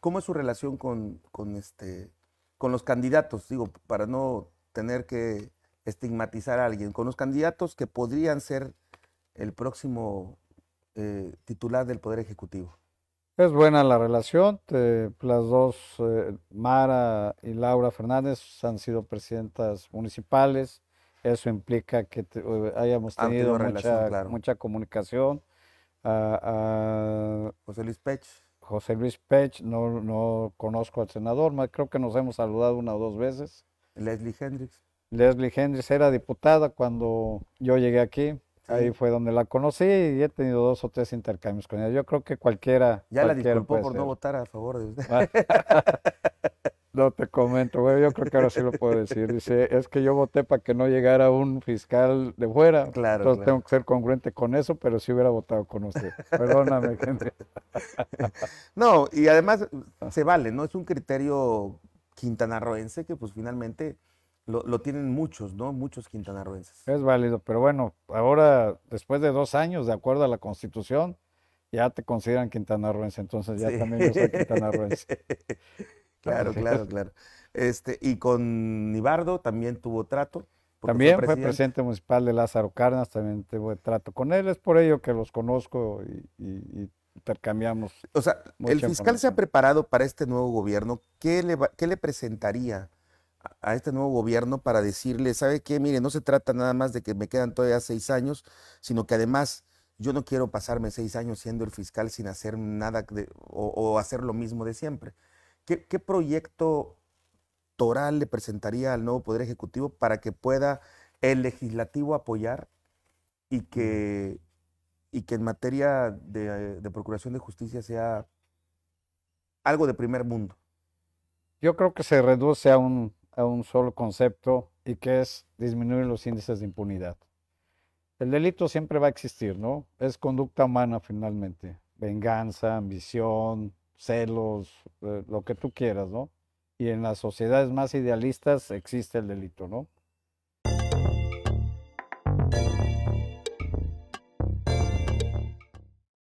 ¿Cómo es su relación con, este, con los candidatos? Digo, para no tener que estigmatizar a alguien, con los candidatos que podrían ser el próximo eh, titular del Poder Ejecutivo. Es buena la relación. Eh, las dos, eh, Mara y Laura Fernández, han sido presidentas municipales. Eso implica que eh, hayamos tenido mucha, comunicación. José Luis Pech. José Luis Pech, no, conozco al senador, más creo que nos hemos saludado una o dos veces. Leslie Hendricks. Leslie Hendricks era diputada cuando yo llegué aquí. Ahí fue donde la conocí y he tenido dos o tres intercambios con ella. Yo creo que cualquiera. Ya la disculpó por no votar a favor de usted. Ah. No te comento, güey, yo creo que ahora sí lo puedo decir. Dice, es que yo voté para que no llegara un fiscal de fuera. Claro. Entonces tengo que ser congruente con eso, pero sí hubiera votado con usted. Perdóname, gente. No, y además ah. se vale, ¿no? Es un criterio quintanarroense que pues finalmente lo, tienen muchos, ¿no? Muchos quintanarroenses. Es válido, pero bueno, ahora, después de dos años, de acuerdo a la constitución, ya te consideran quintanarroense, entonces ya también yo soy quintanarroense. Claro, claro, claro. Este, y con Nibardo también tuvo trato. También fue, presidente municipal de Lázaro Carnas, también tuvo trato con él, es por ello que los conozco y, intercambiamos. O sea, el fiscal se ha preparado para este nuevo gobierno. ¿Qué le, le presentaría a, este nuevo gobierno para decirle, sabe qué, mire, no se trata nada más de que me quedan todavía seis años, sino que además yo no quiero pasarme seis años siendo el fiscal sin hacer nada o hacer lo mismo de siempre. ¿Qué, proyecto toral le presentaría al nuevo Poder Ejecutivo para que pueda el legislativo apoyar y que, y que en materia de, de procuración de justicia sea algo de primer mundo? Yo creo que se reduce a un, a un solo concepto y que es disminuir los índices de impunidad. El delito siempre va a existir, ¿no? Es conducta humana finalmente. Venganza, ambición, celos, eh, lo que tú quieras, ¿no? Y en las sociedades más idealistas existe el delito, ¿no?